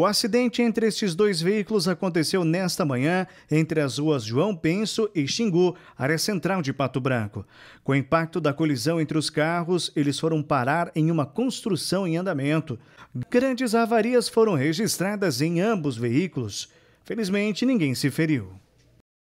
O acidente entre estes dois veículos aconteceu nesta manhã entre as ruas João Penso e Xingu, área central de Pato Branco. Com o impacto da colisão entre os carros, eles foram parar em uma construção em andamento. Grandes avarias foram registradas em ambos veículos. Felizmente, ninguém se feriu.